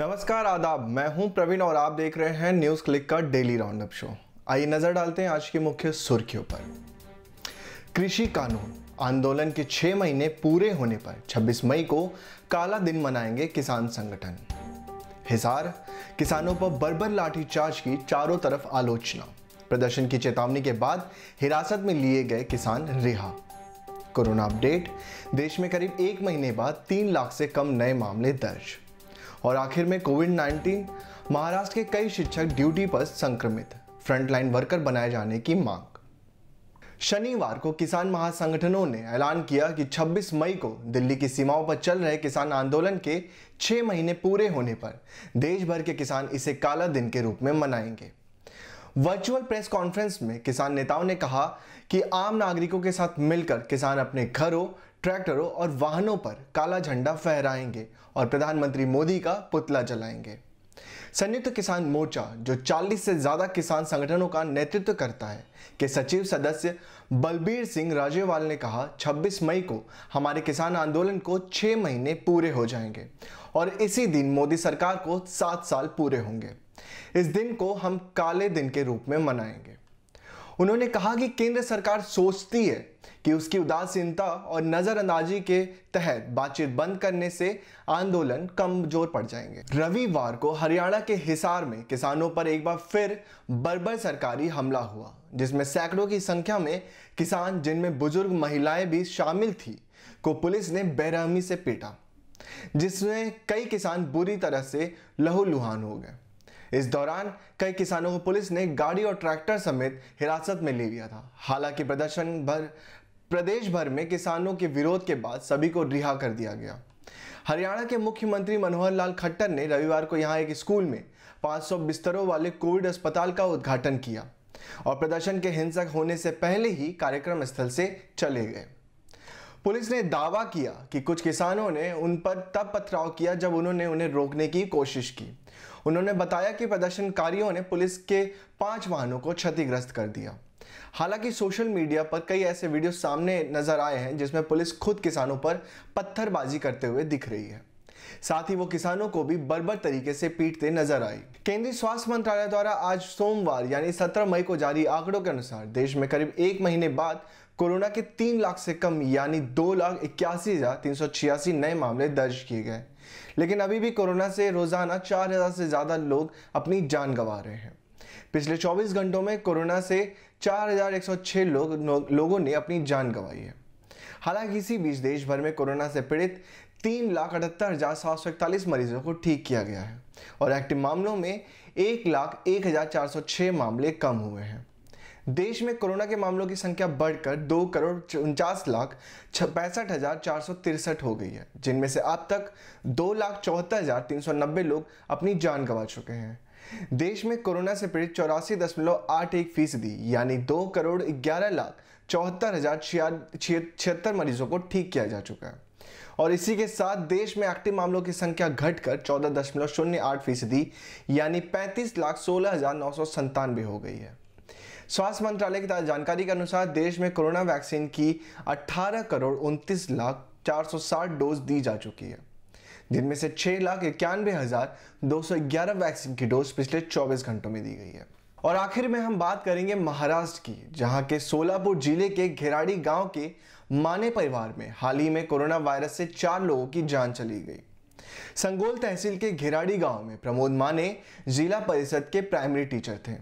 नमस्कार आदाब मैं हूं प्रवीण और आप देख रहे हैं न्यूज क्लिक का डेली राउंडअप शो आइए नजर डालते हैं आज की मुख्य सुर्खियों पर कृषि कानून आंदोलन के छह महीने पूरे होने पर 26 मई को काला दिन मनाएंगे किसान संगठन हिसार किसानों पर बर्बर लाठीचार्ज की चारों तरफ आलोचना प्रदर्शन की चेतावनी के बाद हिरासत में लिए गए किसान रिहा कोरोना अपडेट देश में करीब एक महीने बाद तीन लाख से कम नए मामले दर्ज और आखिर में कोविड 19 महाराष्ट्र के कई शिक्षक ड्यूटी पर संक्रमित फ्रंटलाइन वर्कर बनाए जाने की मांग शनिवार को किसान महासंगठनों ने ऐलान किया कि 26 मई को दिल्ली की सीमाओं पर चल रहे किसान आंदोलन के छह महीने पूरे होने पर देश भर के किसान इसे काला दिन के रूप में मनाएंगे वर्चुअल प्रेस कॉन्फ्रेंस में किसान नेताओं ने कहा कि आम नागरिकों के साथ मिलकर किसान अपने घरों ट्रैक्टरों और वाहनों पर काला झंडा फहराएंगे और प्रधानमंत्री मोदी का पुतला जलाएंगे संयुक्त किसान मोर्चा जो 40 से ज़्यादा किसान संगठनों का नेतृत्व करता है के सचिव सदस्य बलबीर सिंह राजेवाल ने कहा 26 मई को हमारे किसान आंदोलन को 6 महीने पूरे हो जाएंगे और इसी दिन मोदी सरकार को 7 साल पूरे होंगे इस दिन को हम काले दिन के रूप में मनाएंगे उन्होंने कहा कि केंद्र सरकार सोचती है कि उसकी उदासीनता और नज़रअंदाजी के तहत बातचीत बंद करने से आंदोलन कमजोर पड़ जाएंगे रविवार को हरियाणा के हिसार में किसानों पर एक बार फिर बर्बर सरकारी हमला हुआ जिसमें सैकड़ों की संख्या में किसान जिनमें बुजुर्ग महिलाएं भी शामिल थी को पुलिस ने बेरहमी से पीटा जिसमें कई किसान बुरी तरह से लहूलुहान हो गए इस दौरान कई किसानों को पुलिस ने गाड़ी और ट्रैक्टर समेत हिरासत में ले लिया था हालांकि प्रदर्शन भर प्रदेश भर में किसानों के विरोध के बाद सभी को रिहा कर दिया गया हरियाणा के मुख्यमंत्री मनोहर लाल खट्टर ने रविवार को यहाँ एक स्कूल में 500 बिस्तरों वाले कोविड अस्पताल का उद्घाटन किया और प्रदर्शन के हिंसक होने से पहले ही कार्यक्रम स्थल से चले गए पुलिस ने दावा किया कि कुछ किसानों ने उन पर तब पथराव किया जब उन्होंने उन्हें रोकने की कोशिश की उन्होंने बताया कि प्रदर्शनकारियों ने पुलिस के पांच वाहनों को क्षतिग्रस्त कर दिया हालांकि सोशल मीडिया पर कई ऐसे वीडियो सामने नजर आए हैं जिसमें पुलिस खुद किसानों पर पत्थरबाजी करते हुए दिख रही है साथ ही वो किसानों को भी बर्बर तरीके से पीटते नजर आए केंद्रीय स्वास्थ्य मंत्रालय द्वारा आज सोमवार यानी 17 मई को जारी आंकड़ों के अनुसार देश में करीब एक महीने बाद कोरोना के तीन लाख से कम यानी दो लाख इक्यासी हजार तीन सौ छियासी नए मामले दर्ज किए गए लेकिन अभी भी कोरोना से रोजाना चार हजार से ज्यादा लोग अपनी जान गंवा रहे हैं पिछले 24 घंटों में कोरोना से 4,106 लोग नो, लोगों ने अपनी जान गंवाई है हालांकि इसी बीच देश भर में कोरोना से पीड़ित तीन लाख अठहत्तर हज़ार सात सौ इकतालीस मरीजों को ठीक किया गया है और एक्टिव मामलों में एक लाख एक हज़ार चार सौ छह मामले कम हुए हैं देश में कोरोना के मामलों की संख्या बढ़कर दो करोड़ उनचास लाख पैंसठ हज़ार चार सौ तिरसठ हो गई है जिनमें से अब तक दो लाख चौहत्तर हज़ार तीन सौ नब्बे लोग अपनी जान गंवा चुके हैं देश में कोरोना से पीड़ित चौरासी दशमलव आठ एक फीसदी यानी दो करोड़ ग्यारह लाख चौहत्तर हजार छिहत्तर मरीजों को ठीक किया जा चुका है और इसी के साथ देश में एक्टिव मामलों की संख्या घटकर चौदह दशमलव शून्य आठ फीसदी यानी पैंतीस लाख सोलह हजार नौ सौ संतानवे हो गई है स्वास्थ्य मंत्रालय की जानकारी के अनुसार देश में कोरोना वैक्सीन की 18 करोड़ उनतीस लाख 460 डोज दी जा चुकी है जिनमें से छह लाख इक्यानवे हज़ार दो सौ ग्यारह वैक्सीन की डोज पिछले चौबीस घंटों में दी गई है और आखिर में हम बात करेंगे महाराष्ट्र की जहां के सोलापुर जिले के घेराड़ी गांव के माने परिवार में हाल ही में कोरोना वायरस से चार लोगों की जान चली गई संगोल तहसील के घेराड़ी गांव में प्रमोद माने जिला परिषद के प्राइमरी टीचर थे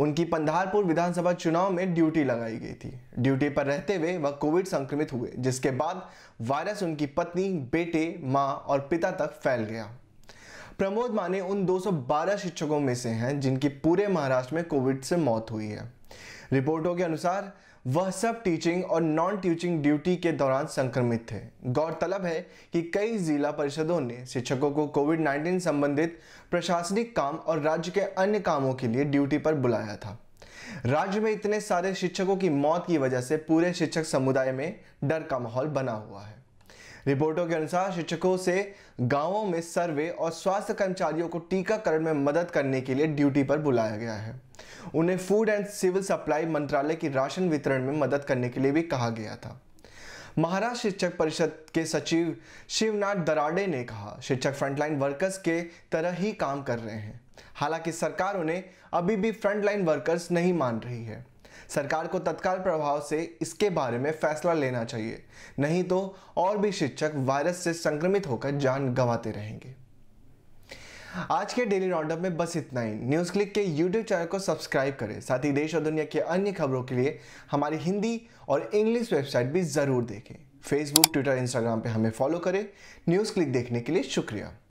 उनकी पंधारपुर विधानसभा चुनाव में ड्यूटी लगाई गई थी ड्यूटी पर रहते हुए वह कोविड संक्रमित हुए जिसके बाद वायरस उनकी पत्नी बेटे माँ और पिता तक फैल गया प्रमोद माने उन 212 शिक्षकों में से हैं जिनकी पूरे महाराष्ट्र में कोविड से मौत हुई है रिपोर्टों के अनुसार वह सब टीचिंग और नॉन टीचिंग ड्यूटी के दौरान संक्रमित थे गौरतलब है कि कई जिला परिषदों ने शिक्षकों को कोविड 19 संबंधित प्रशासनिक काम और राज्य के अन्य कामों के लिए ड्यूटी पर बुलाया था राज्य में इतने सारे शिक्षकों की मौत की वजह से पूरे शिक्षक समुदाय में डर का माहौल बना हुआ है रिपोर्टों के अनुसार शिक्षकों से गांवों में सर्वे और स्वास्थ्य कर्मचारियों को टीकाकरण में मदद करने के लिए ड्यूटी पर बुलाया गया है उन्हें फूड एंड सिविल सप्लाई मंत्रालय की राशन वितरण में मदद करने के लिए भी कहा गया था महाराष्ट्र शिक्षक परिषद के सचिव शिवनाथ दराडे ने कहा शिक्षक फ्रंटलाइन वर्कर्स के तरह ही काम कर रहे हैं हालांकि सरकार उन्हें अभी भी फ्रंटलाइन वर्कर्स नहीं मान रही है सरकार को तत्काल प्रभाव से इसके बारे में फैसला लेना चाहिए नहीं तो और भी शिक्षक वायरस से संक्रमित होकर जान गंवाते रहेंगे आज के डेली राउंडअप में बस इतना ही न्यूज़ क्लिक के यूट्यूब चैनल को सब्सक्राइब करें साथ ही देश और दुनिया की अन्य खबरों के लिए हमारी हिंदी और इंग्लिश वेबसाइट भी ज़रूर देखें फेसबुक ट्विटर इंस्टाग्राम पे हमें फॉलो करें न्यूज़ क्लिक देखने के लिए शुक्रिया